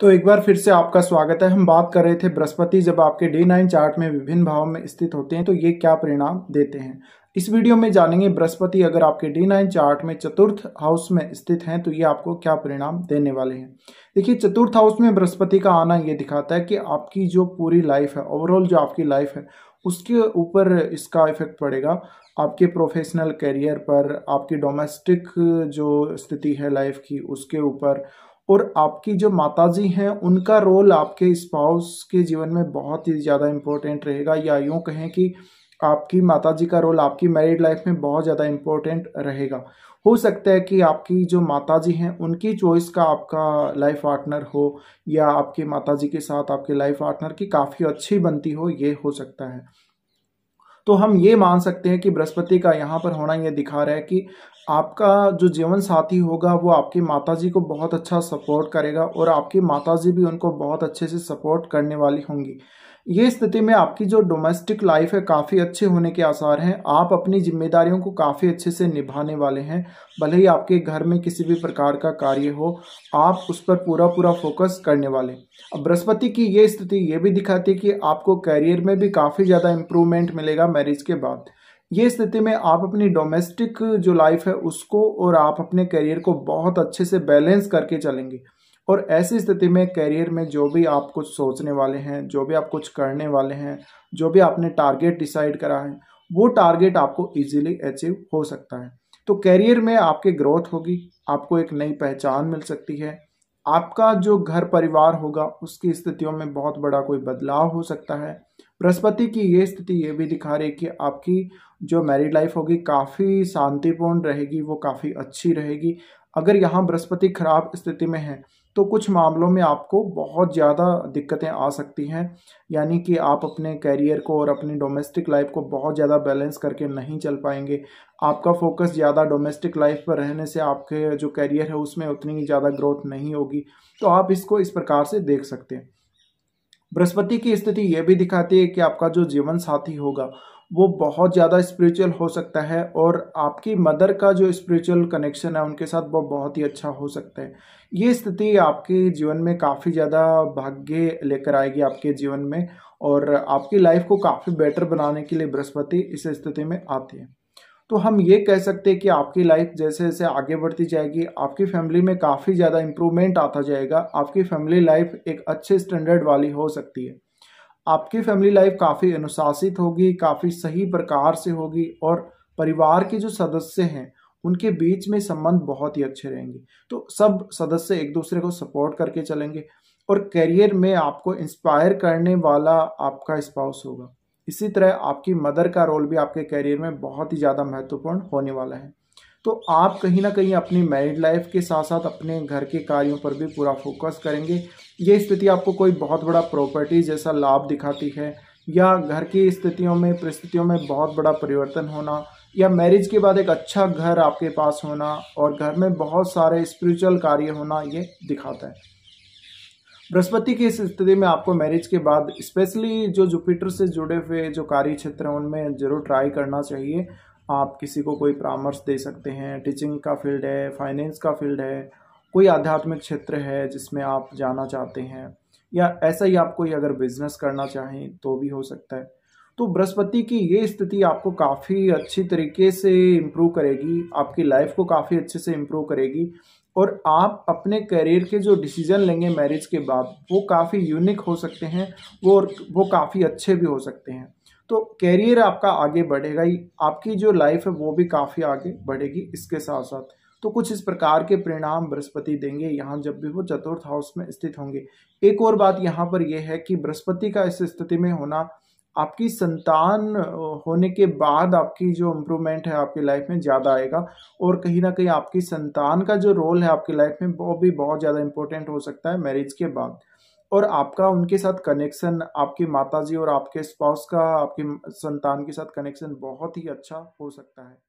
तो एक बार फिर से आपका स्वागत है हम बात कर रहे थे बृहस्पति जब आपके डी नाइन चार्ट में विभिन्न भाव में स्थित होते हैं तो ये क्या परिणाम देते हैं इस वीडियो में जानेंगे बृहस्पति अगर आपके डी नाइन चार्ट में चतुर्थ हाउस में स्थित हैं तो ये आपको क्या परिणाम देने वाले हैं देखिए चतुर्थ हाउस में बृहस्पति का आना ये दिखाता है कि आपकी जो पूरी लाइफ है ओवरऑल जो आपकी लाइफ है उसके ऊपर इसका इफेक्ट पड़ेगा आपके प्रोफेशनल करियर पर आपकी डोमेस्टिक जो स्थिति है लाइफ की उसके ऊपर और आपकी जो माताजी हैं उनका रोल आपके स्पाउस के जीवन में बहुत ही ज़्यादा इम्पोर्टेंट रहेगा या यूँ कहें कि आपकी माताजी का रोल आपकी मैरिड लाइफ में बहुत ज़्यादा इम्पोर्टेंट रहेगा हो सकता है कि आपकी जो माताजी हैं उनकी चॉइस का आपका लाइफ पार्टनर हो या आपके माताजी के साथ आपके लाइफ पार्टनर की काफ़ी अच्छी बनती हो ये हो सकता है तो हम ये मान सकते हैं कि बृहस्पति का यहाँ पर होना ये दिखा रहा है कि आपका जो जीवन साथी होगा वो आपकी माताजी को बहुत अच्छा सपोर्ट करेगा और आपकी माताजी भी उनको बहुत अच्छे से सपोर्ट करने वाली होंगी ये स्थिति में आपकी जो डोमेस्टिक लाइफ है काफ़ी अच्छे होने के आसार हैं आप अपनी जिम्मेदारियों को काफ़ी अच्छे से निभाने वाले हैं भले ही आपके घर में किसी भी प्रकार का कार्य हो आप उस पर पूरा पूरा फोकस करने वाले अब बृहस्पति की ये स्थिति ये भी दिखाती है कि आपको करियर में भी काफ़ी ज़्यादा इम्प्रूवमेंट मिलेगा मैरिज के बाद ये स्थिति में आप अपनी डोमेस्टिक जो लाइफ है उसको और आप अपने करियर को बहुत अच्छे से बैलेंस करके चलेंगे और ऐसी स्थिति में करियर में जो भी आप कुछ सोचने वाले हैं जो भी आप कुछ करने वाले हैं जो भी आपने टारगेट डिसाइड करा है वो टारगेट आपको इजीली अचीव हो सकता है तो करियर में आपकी ग्रोथ होगी आपको एक नई पहचान मिल सकती है आपका जो घर परिवार होगा उसकी स्थितियों में बहुत बड़ा कोई बदलाव हो सकता है बृहस्पति की ये स्थिति ये भी दिखा रही है कि आपकी जो मैरिड लाइफ होगी काफ़ी शांतिपूर्ण रहेगी वो काफ़ी अच्छी रहेगी अगर यहाँ बृहस्पति खराब स्थिति में है तो कुछ मामलों में आपको बहुत ज़्यादा दिक्कतें आ सकती हैं यानी कि आप अपने कैरियर को और अपनी डोमेस्टिक लाइफ को बहुत ज़्यादा बैलेंस करके नहीं चल पाएंगे आपका फोकस ज़्यादा डोमेस्टिक लाइफ पर रहने से आपके जो कैरियर है उसमें उतनी ज़्यादा ग्रोथ नहीं होगी तो आप इसको इस प्रकार से देख सकते हैं बृहस्पति की स्थिति यह भी दिखाती है कि आपका जो जीवन साथी होगा वो बहुत ज़्यादा स्पिरिचुअल हो सकता है और आपकी मदर का जो स्पिरिचुअल कनेक्शन है उनके साथ वो बहुत ही अच्छा हो सकता है ये स्थिति आपके जीवन में काफ़ी ज़्यादा भाग्य लेकर आएगी आपके जीवन में और आपकी लाइफ को काफ़ी बेटर बनाने के लिए बृहस्पति इस स्थिति में आती है तो हम ये कह सकते हैं कि आपकी लाइफ जैसे जैसे आगे बढ़ती जाएगी आपकी फैमिली में काफ़ी ज़्यादा इम्प्रूवमेंट आता जाएगा आपकी फैमिली लाइफ एक अच्छे स्टैंडर्ड वाली हो सकती है आपकी फैमिली लाइफ काफ़ी अनुशासित होगी काफ़ी सही प्रकार से होगी और परिवार के जो सदस्य हैं उनके बीच में संबंध बहुत ही अच्छे रहेंगे तो सब सदस्य एक दूसरे को सपोर्ट करके चलेंगे और करियर में आपको इंस्पायर करने वाला आपका स्पाउस होगा इसी तरह आपकी मदर का रोल भी आपके करियर में बहुत ही ज़्यादा महत्वपूर्ण होने वाला है तो आप कहीं ना कहीं अपनी मैरिड लाइफ के साथ साथ अपने घर के कार्यों पर भी पूरा फोकस करेंगे ये स्थिति आपको कोई बहुत बड़ा प्रॉपर्टी जैसा लाभ दिखाती है या घर की स्थितियों में परिस्थितियों में बहुत बड़ा परिवर्तन होना या मैरिज के बाद एक अच्छा घर आपके पास होना और घर में बहुत सारे स्पिरिचुअल कार्य होना ये दिखाता है बृहस्पति की इस स्थिति में आपको मैरिज के बाद स्पेशली जो जुपिटर से जुड़े हुए जो कार्य क्षेत्र हैं उनमें जरूर ट्राई करना चाहिए आप किसी को कोई परामर्श दे सकते हैं टीचिंग का फील्ड है फाइनेंस का फील्ड है कोई आध्यात्मिक क्षेत्र है जिसमें आप जाना चाहते हैं या ऐसा ही आप कोई अगर बिज़नेस करना चाहें तो भी हो सकता है तो बृहस्पति की ये स्थिति आपको काफ़ी अच्छी तरीके से इम्प्रूव करेगी आपकी लाइफ को काफ़ी अच्छे से इम्प्रूव करेगी और आप अपने करियर के जो डिसीजन लेंगे मैरिज के बाद वो काफ़ी यूनिक हो सकते हैं वो वो काफ़ी अच्छे भी हो सकते हैं तो करियर आपका आगे बढ़ेगा ही आपकी जो लाइफ है वो भी काफ़ी आगे बढ़ेगी इसके साथ साथ तो कुछ इस प्रकार के परिणाम बृहस्पति देंगे यहाँ जब भी वो चतुर्थ हाउस में स्थित होंगे एक और बात यहाँ पर यह है कि बृहस्पति का इस स्थिति में होना आपकी संतान होने के बाद आपकी जो इम्प्रूवमेंट है आपकी लाइफ में ज़्यादा आएगा और कहीं ना कहीं आपकी संतान का जो रोल है आपकी लाइफ में वो भी बहुत ज़्यादा इम्पोर्टेंट हो सकता है मैरिज के बाद और आपका उनके साथ कनेक्शन आपकी माताजी और आपके स्पाउस का आपके संतान के साथ कनेक्शन बहुत ही अच्छा हो सकता है